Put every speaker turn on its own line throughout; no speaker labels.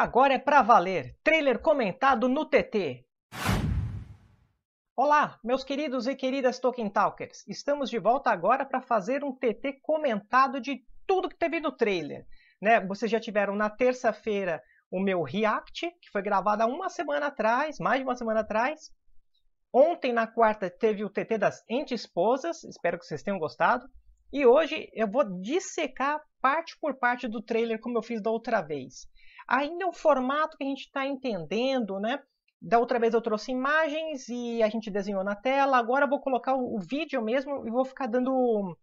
Agora é pra valer. Trailer comentado no TT. Olá, meus queridos e queridas Tolkien Talkers. Estamos de volta agora para fazer um TT comentado de tudo que teve no trailer. Né? Vocês já tiveram na terça-feira o meu react, que foi gravado há uma semana atrás, mais de uma semana atrás. Ontem, na quarta, teve o TT das Ente-Esposas. Espero que vocês tenham gostado. E hoje eu vou dissecar parte por parte do trailer como eu fiz da outra vez ainda é um formato que a gente está entendendo, né? Da outra vez eu trouxe imagens e a gente desenhou na tela, agora eu vou colocar o, vídeo mesmo e vou ficar dando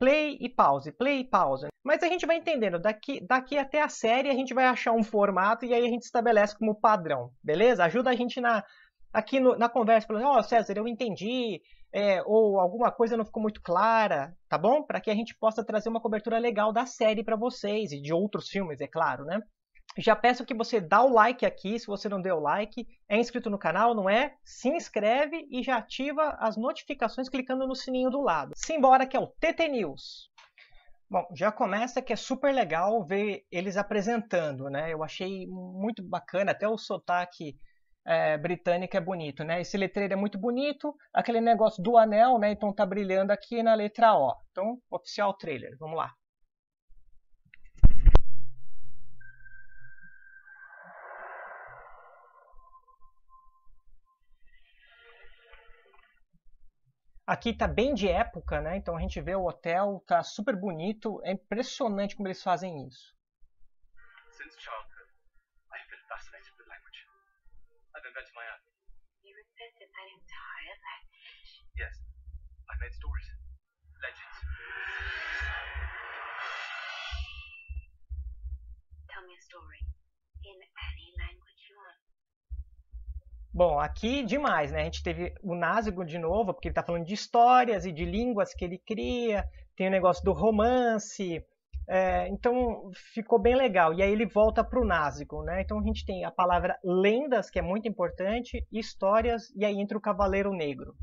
play e pause, play e pause. Mas a gente vai entendendo, daqui, daqui até a série a gente vai achar um formato e aí a gente estabelece como padrão, beleza? Ajuda a gente na, aqui no, na conversa, falando, ó oh, César, eu entendi, é, ou alguma coisa não ficou muito clara, tá bom? Para que a gente possa trazer uma cobertura legal da série para vocês e de outros filmes, é claro, né? Já peço que você dá o like aqui, se você não deu o like, é inscrito no canal, não é? Se inscreve e já ativa as notificações clicando no sininho do lado. Simbora que é o TT News. Bom, já começa que é super legal ver eles apresentando, né? Eu achei muito bacana, até o sotaque é, britânico é bonito, né? Esse letreiro é muito bonito, aquele negócio do anel, né? Então tá brilhando aqui na letra O. Então, oficial trailer, vamos lá. Aqui está bem de época, né? Então a gente vê o hotel, está super bonito. É impressionante como eles fazem isso. Since childhood, I've been fascinated with language. I've invented my own. You invented that entire language? Yes. I made stories, legends. Tell me a story in any language you want. Bom, aqui demais, né? A gente teve o Názigo de novo, porque ele está falando de histórias e de línguas que ele cria, tem o negócio do romance, é, então ficou bem legal. E aí ele volta para o Názigo, né? Então a gente tem a palavra lendas, que é muito importante, histórias, e aí entra o Cavaleiro Negro.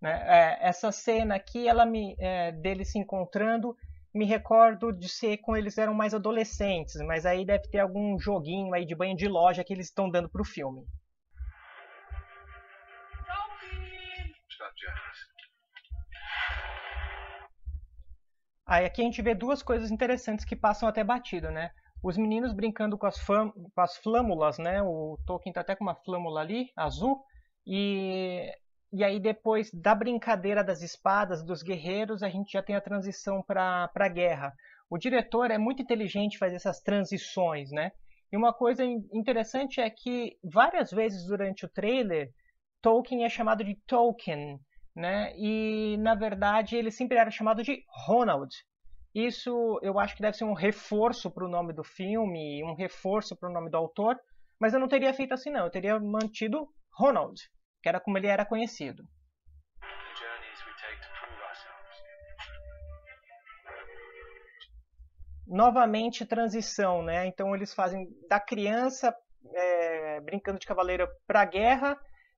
Né? É, essa cena aqui, ela me, é, deles se encontrando, me recordo de ser quando eles eram mais adolescentes, mas aí deve ter algum joguinho aí de banho de loja que eles estão dando para o filme. Aí aqui a gente vê duas coisas interessantes que passam até batido, né? Os meninos brincando com as, com as flâmulas, né? O Tolkien tá até com uma flâmula ali, azul, e... e aí depois da brincadeira das espadas, dos guerreiros, a gente já tem a transição para a guerra. O diretor é muito inteligente fazer essas transições, né? E uma coisa interessante é que várias vezes durante o trailer Tolkien é chamado de Tolkien, né? E na verdade ele sempre era chamado de Ronald. Isso eu acho que deve ser um reforço para o nome do filme, um reforço para o nome do autor, mas eu não teria feito assim não, eu teria mantido Ronald, que era como ele era conhecido. Novamente transição, né? Então eles fazem da criança é, brincando de cavaleiro para a guerra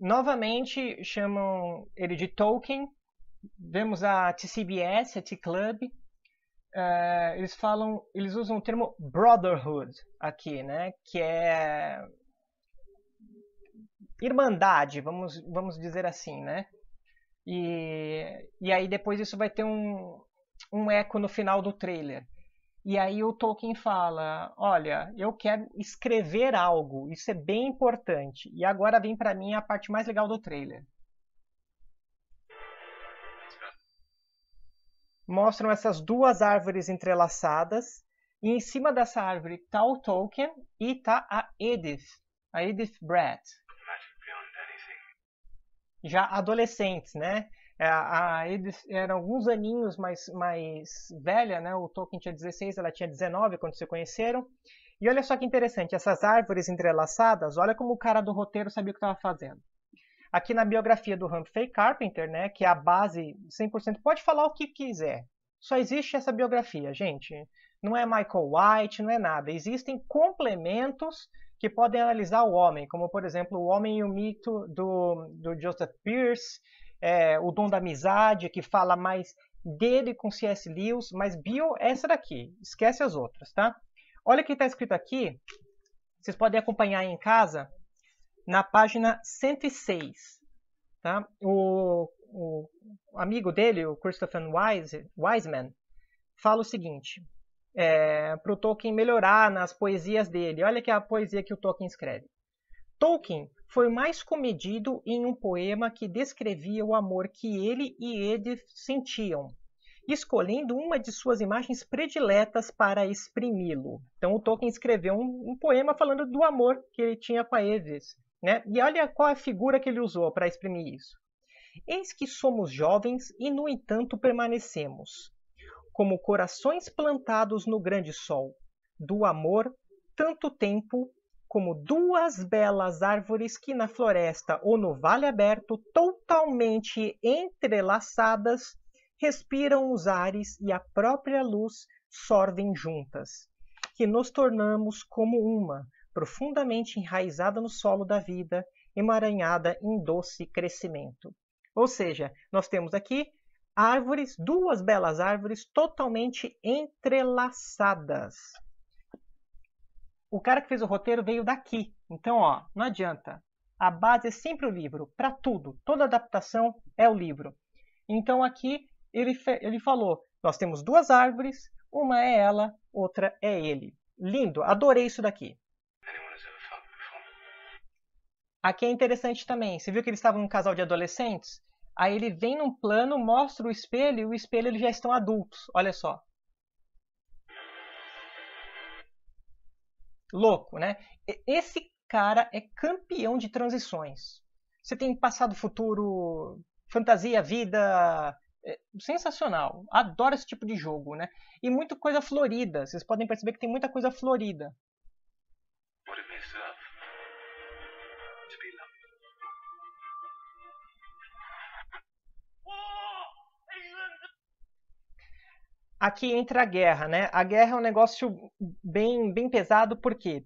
Novamente chamam ele de Tolkien. Vemos a TCBS, a T-Club. Uh, eles falam, eles usam o termo brotherhood aqui, né? Que é irmandade, vamos, vamos dizer assim, né? E, e aí depois isso vai ter um, um eco no final do trailer. E aí o Tolkien fala: olha, eu quero escrever algo, isso é bem importante. E agora vem para mim a parte mais legal do trailer. Mostram essas duas árvores entrelaçadas e em cima dessa árvore está o Tolkien e está a Edith, a Edith Brett. Já adolescentes, né? É, a, Edith era alguns aninhos mais, mais velha, né? O Tolkien tinha 16, ela tinha 19 quando se conheceram. E olha só que interessante, essas árvores entrelaçadas, olha como o cara do roteiro sabia o que estava fazendo. Aqui na biografia do Humphrey Carpenter, né, que é a base 100%, pode falar o que quiser. Só existe essa biografia, gente. Não é Michael White, não é nada. Existem complementos que podem analisar o homem, como por exemplo o Homem e o Mito do, do Joseph Pierce, é, O Dom da Amizade, que fala mais dele com C.S. Lewis, mas Bill é essa daqui, esquece as outras, tá? Olha o que está escrito aqui, vocês podem acompanhar em casa, na página 106. Tá? O, o amigo dele, o Christopher Wise, Wiseman, fala o seguinte, é, para o Tolkien melhorar nas poesias dele. Olha que é a poesia que o Tolkien escreve. Tolkien foi mais comedido em um poema que descrevia o amor que ele e Edith sentiam, escolhendo uma de suas imagens prediletas para exprimi-lo. Então, o Tolkien escreveu um, um, poema falando do amor que ele tinha com a Edith. Né? E olha qual a figura que ele usou para exprimir isso. Eis que somos jovens e, no entanto, permanecemos, como corações plantados no grande sol, do amor, tanto tempo como duas belas árvores que na floresta ou no vale aberto, totalmente entrelaçadas, respiram os ares e a própria luz sorvem juntas, que nos tornamos como uma, profundamente enraizada no solo da vida, emaranhada em doce crescimento. Ou seja, nós temos aqui árvores, duas belas árvores totalmente entrelaçadas o cara que fez o roteiro veio daqui. Então, ó, não adianta. A base é sempre o livro, para tudo. Toda adaptação é o livro. Então aqui ele, ele falou: nós temos duas árvores, uma é ela, outra é ele. Lindo, adorei isso daqui. Aqui é interessante também. Você viu que eles estavam num casal de adolescentes? Aí ele vem num plano, mostra o espelho e o espelho eles já estão adultos. Olha só. louco, né? Esse cara é campeão de transições. Você tem passado, futuro, fantasia, vida, é sensacional. Adoro esse tipo de jogo, né? E muita coisa florida. Vocês podem perceber que tem muita coisa florida. aqui entra a guerra, né? A guerra é um negócio bem, bem pesado, porque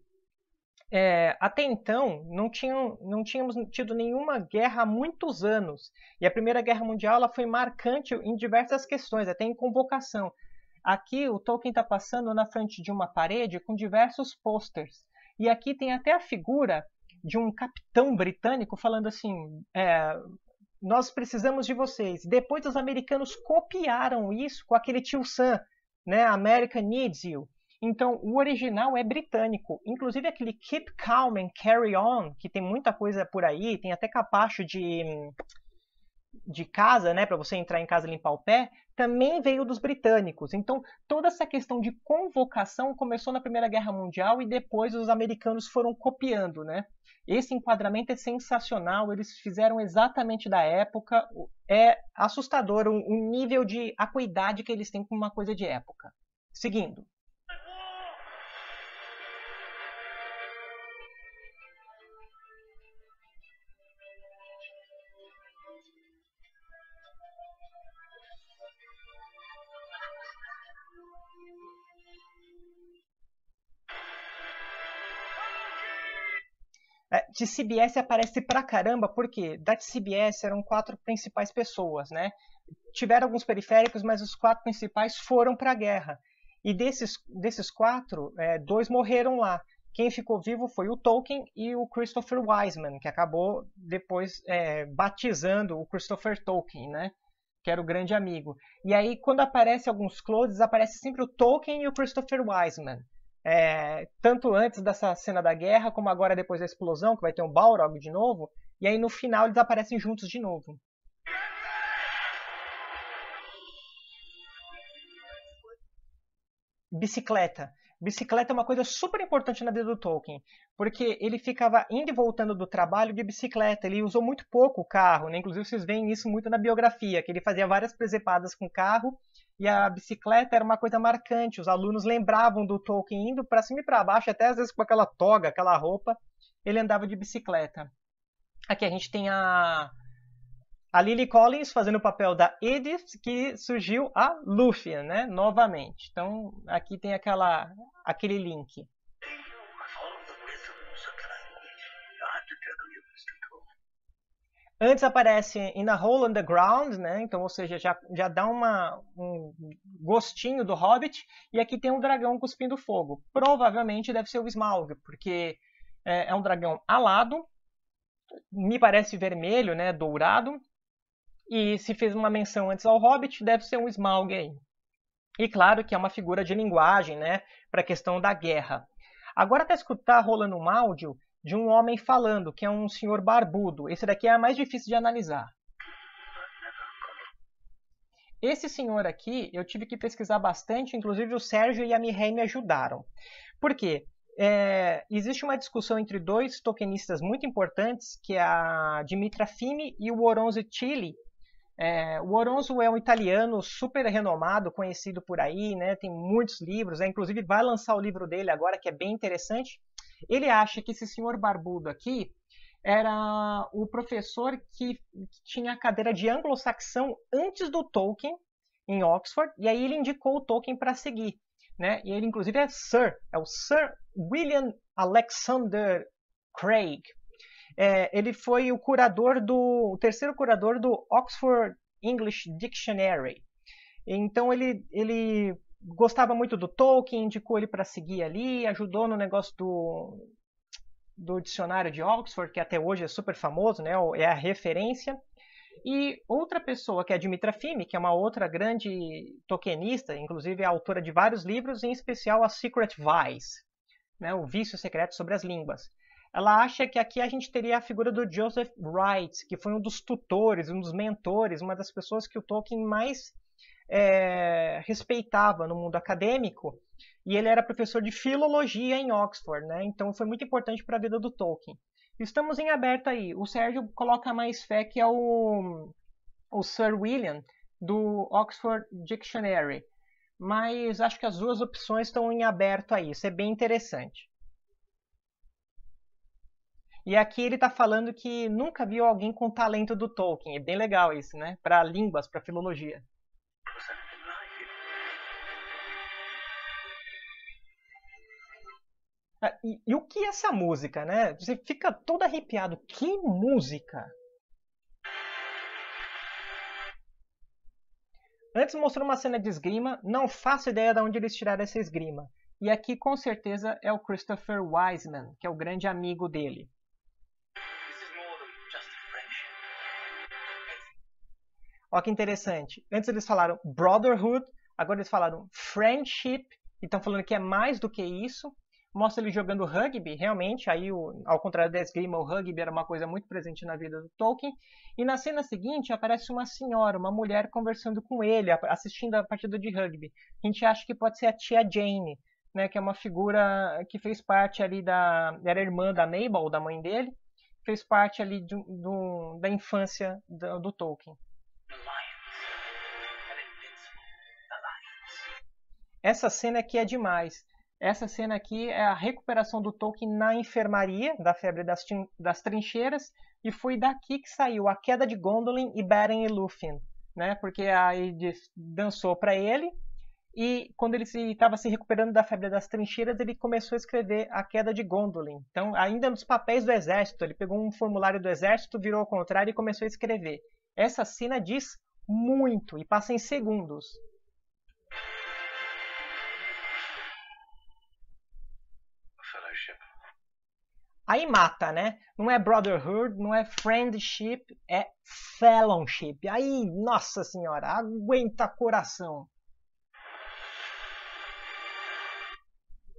é, até então não, tinham, não tínhamos tido nenhuma guerra há muitos anos. E a Primeira Guerra Mundial ela foi marcante em diversas questões, até em convocação. Aqui o Tolkien está passando na frente de uma parede com diversos posters. E aqui tem até a figura de um capitão britânico falando assim: é, nós precisamos de vocês. Depois os americanos copiaram isso com aquele tio Sam, né? America needs you. Então, o original é britânico. Inclusive aquele Keep Calm and Carry On, que tem muita coisa por aí, tem até capacho de hum, de casa, né, para você entrar em casa e limpar o pé, também veio dos britânicos. Então, toda essa questão de convocação começou na Primeira Guerra Mundial e depois os americanos foram copiando, né? Esse enquadramento é sensacional, eles fizeram exatamente da época, é assustador o um nível de acuidade que eles têm com uma coisa de época. Seguindo. É, de CBS aparece pra caramba, porque da CBS eram quatro principais pessoas, né? Tiveram alguns periféricos, mas os quatro principais foram para a guerra. E desses, desses quatro, é, dois morreram lá. Quem ficou vivo foi o Tolkien e o Christopher Wiseman, que acabou depois é, batizando o Christopher Tolkien, né? Que era o grande amigo. E aí, quando aparece alguns closes, aparece sempre o Tolkien e o Christopher Wiseman. É, tanto antes dessa cena da guerra, como agora depois da explosão, que vai ter um Balrog de novo, e aí no final eles aparecem juntos de novo. Bicicleta. Bicicleta é uma coisa super importante na vida do Tolkien, porque ele ficava indo e voltando do trabalho de bicicleta. Ele usou muito pouco o carro, né? inclusive vocês veem isso muito na biografia, que ele fazia várias presepadas com o carro e a bicicleta era uma coisa marcante. Os alunos lembravam do Tolkien indo para cima e para baixo, até às vezes com aquela toga, aquela roupa, ele andava de bicicleta. Aqui a gente tem a, a Lily Collins fazendo o papel da Edith, que surgiu a Luffy, né? Novamente. Então aqui tem aquela, aquele link. Antes aparece In a Hole on the Ground, né? Então, ou seja, já, já dá uma, um gostinho do Hobbit. E aqui tem um dragão cuspindo fogo. Provavelmente deve ser o Smaug, porque é, é um dragão alado. Me parece vermelho, né? Dourado. E se fez uma menção antes ao Hobbit, deve ser um Smaug aí. E claro que é uma figura de linguagem, né? Para a questão da guerra. Agora até escutar rolando um áudio de um homem falando, que é um senhor barbudo. Esse daqui é mais difícil de analisar. Esse senhor aqui, eu tive que pesquisar bastante, inclusive o Sérgio e a Mihei me ajudaram. Por quê? É, existe uma discussão entre dois tokenistas muito importantes, que é a Dimitra Fini e o Oronzo Chili. É, o Oronzo é um italiano super renomado, conhecido por aí, né, tem muitos livros, é inclusive vai lançar o livro dele agora, que é bem interessante. Ele acha que esse senhor barbudo aqui era o professor que, tinha a cadeira de anglo-saxão antes do Tolkien em Oxford, e aí ele indicou o Tolkien para seguir. Né? E ele, inclusive, é Sir, é o Sir William Alexander Craig. É, ele foi o curador do o terceiro curador do Oxford English Dictionary. Então ele, ele gostava muito do Tolkien, indicou ele para seguir ali, ajudou no negócio do, do dicionário de Oxford, que até hoje é super famoso, né? é a referência. E outra pessoa, que é a Dimitra Fimi, que é uma outra grande tokenista, inclusive é autora de vários livros, em especial a Secret Vice, né? o vício secreto sobre as línguas. Ela acha que aqui a gente teria a figura do Joseph Wright, que foi um dos tutores, um dos mentores, uma das pessoas que o Tolkien mais é, respeitava no mundo acadêmico, e ele era professor de filologia em Oxford, né? então foi muito importante para a vida do Tolkien. Estamos em aberto aí. O Sérgio coloca mais fé que é o, o Sir William, do Oxford Dictionary. Mas acho que as duas opções estão em aberto aí. Isso é bem interessante. E aqui ele está falando que nunca viu alguém com talento do Tolkien. É bem legal isso, né? Para línguas, para filologia. Ah, e, e, o que é essa música, né? Você fica todo arrepiado. Que música! Antes mostrou uma cena de esgrima, não faço ideia de onde eles tiraram essa esgrima. E aqui com certeza é o Christopher Wiseman, que é o grande amigo dele. Olha que interessante. Antes eles falaram Brotherhood, agora eles falaram Friendship, e estão falando que é mais do que isso mostra ele jogando rugby, realmente, aí o, ao contrário da esgrima, o rugby era uma coisa muito presente na vida do Tolkien, e na cena seguinte aparece uma senhora, uma mulher conversando com ele, assistindo a partida de rugby. A gente acha que pode ser a tia Jane, né, que é uma figura que fez parte ali da... era irmã da Mabel, da mãe dele, fez parte ali de, do, da infância do, do Tolkien. Essa cena aqui é demais. Essa cena aqui é a recuperação do Tolkien na enfermaria da febre das, das trincheiras, e foi daqui que saiu a queda de Gondolin e Beren e Lúthien, né? Porque a Edith dançou para ele, e quando ele estava se, se, recuperando da febre das trincheiras, ele começou a escrever A Queda de Gondolin. Então, ainda nos papéis do exército, ele pegou um formulário do exército, virou ao contrário e começou a escrever. Essa cena diz muito e passa em segundos. Aí mata, né? Não é brotherhood, não é friendship, é fellowship. Aí, nossa senhora, aguenta coração.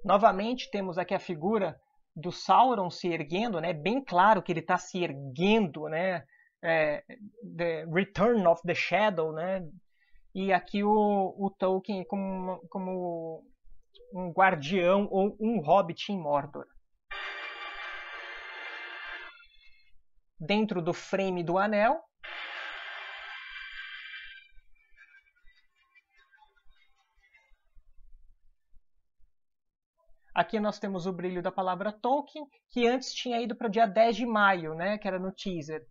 Novamente temos aqui a figura do Sauron se erguendo, né? Bem claro que ele está se erguendo, né? É, the Return of the Shadow, né? E aqui o, o Tolkien como, como um guardião ou um hobbit em Mordor. dentro do frame do anel. Aqui nós temos o brilho da palavra Tolkien, que antes tinha ido para o dia 10 de maio, né, que era no teaser.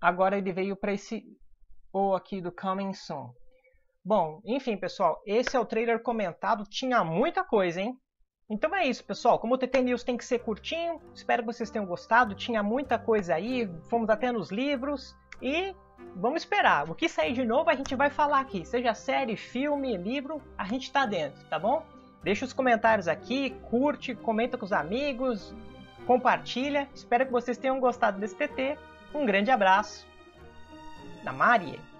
Agora ele veio para esse ou aqui do Coming Soon. Bom, enfim, pessoal, esse é o trailer comentado. Tinha muita coisa, hein? Então é isso, pessoal. Como o TT News tem que ser curtinho, espero que vocês tenham gostado. Tinha muita coisa aí, fomos até nos livros e vamos esperar. O que sair de novo a gente vai falar aqui, seja série, filme, livro, a gente tá dentro, tá bom? Deixa os comentários aqui, curte, comenta com os amigos, compartilha. Espero que vocês tenham gostado desse TT. Um grande abraço. Na Marie.